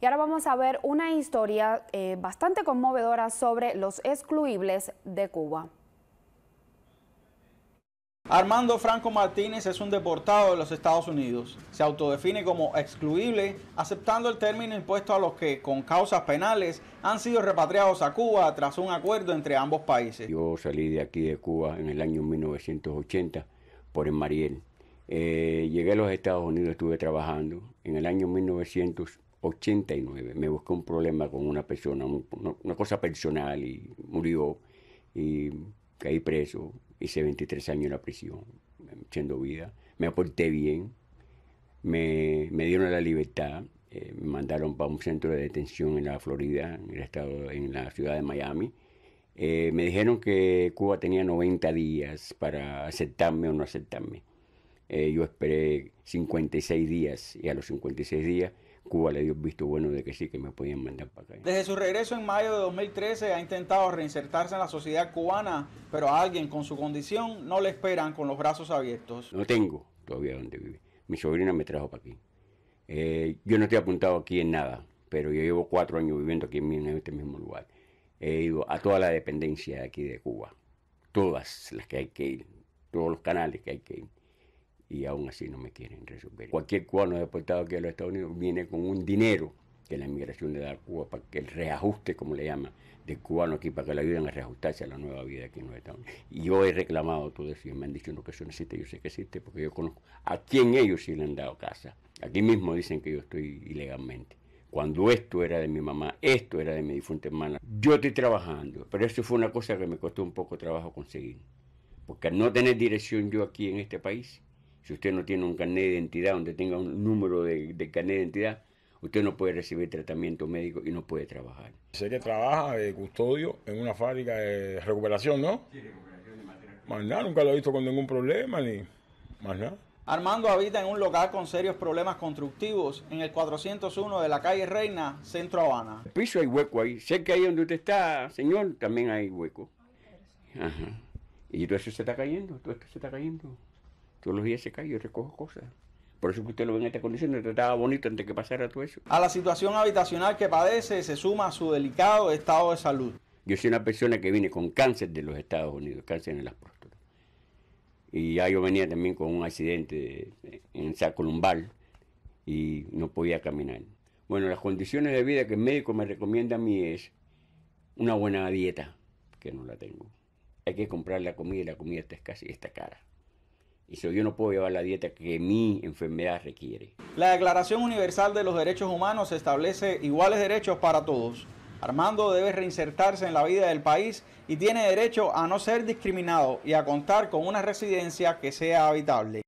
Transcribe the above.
Y ahora vamos a ver una historia eh, bastante conmovedora sobre los excluibles de Cuba. Armando Franco Martínez es un deportado de los Estados Unidos. Se autodefine como excluible, aceptando el término impuesto a los que, con causas penales, han sido repatriados a Cuba tras un acuerdo entre ambos países. Yo salí de aquí de Cuba en el año 1980 por el Mariel. Eh, llegué a los Estados Unidos, estuve trabajando. En el año 1980. 89. Me buscó un problema con una persona, una cosa personal y murió y caí preso. Hice 23 años en la prisión, siendo vida. Me aporté bien, me, dieron la libertad, eh, me mandaron para un centro de detención en la Florida, en, el estado, en la ciudad de Miami. Eh, me dijeron que Cuba tenía 90 días para aceptarme o no aceptarme. Eh, yo esperé 56 días y a los 56 días Cuba le dio visto bueno de que sí, que me podían mandar para acá. Desde su regreso en mayo de 2013 ha intentado reinsertarse en la sociedad cubana, pero a alguien con su condición no le esperan con los brazos abiertos. No tengo todavía donde vivir. Mi sobrina me trajo para aquí. Eh, yo no estoy apuntado aquí en nada, pero yo llevo cuatro años viviendo aquí en este mismo lugar. He ido a toda la dependencia aquí de Cuba, todas las que hay que ir, todos los canales que hay que ir y aún así no me quieren resolver. Cualquier cubano deportado aquí a los Estados Unidos viene con un dinero que la inmigración le da a Cuba para que el reajuste, como le llaman, de cubano aquí, para que le ayuden a reajustarse a la nueva vida aquí en los Estados Unidos. Y yo he reclamado todo eso y me han dicho no, que eso no existe, yo sé que existe porque yo conozco a quién ellos sí le han dado casa. Aquí mismo dicen que yo estoy ilegalmente cuando esto era de mi mamá, esto era de mi difunta hermana. Yo estoy trabajando, pero eso fue una cosa que me costó un poco trabajo conseguir. Porque al no tener dirección yo aquí en este país, si usted no tiene un carnet de identidad donde tenga un número de, carnet de identidad, usted no puede recibir tratamiento médico y no puede trabajar. Sé que trabaja de custodio en una fábrica de recuperación, ¿no? Sí, recuperación de Más nada, nunca lo he visto con ningún problema ni más nada. Armando habita en un local con serios problemas constructivos en el 401 de la calle Reina, Centro Habana. El piso hay hueco ahí. Sé que ahí donde usted está, señor, también hay hueco. Ajá. Y todo eso se está cayendo, todo esto se está cayendo. Todos los días se cae, yo recojo cosas. Por eso que usted lo ve en estas condiciones estaba trataba bonito antes de que pasara todo eso. A la situación habitacional que padece se suma a su delicado estado de salud. Yo soy una persona que vine con cáncer de los Estados Unidos, cáncer en las próstatas. Y ya yo venía también con un accidente en sacolumbal saco lumbar y no podía caminar. Bueno, las condiciones de vida que el médico me recomienda a mí es una buena dieta, que no la tengo. Hay que comprar la comida y la comida está escasa y está cara. Y si yo no puedo llevar la dieta que mi enfermedad requiere. La Declaración Universal de los Derechos Humanos establece iguales derechos para todos. Armando debe reinsertarse en la vida del país y tiene derecho a no ser discriminado y a contar con una residencia que sea habitable.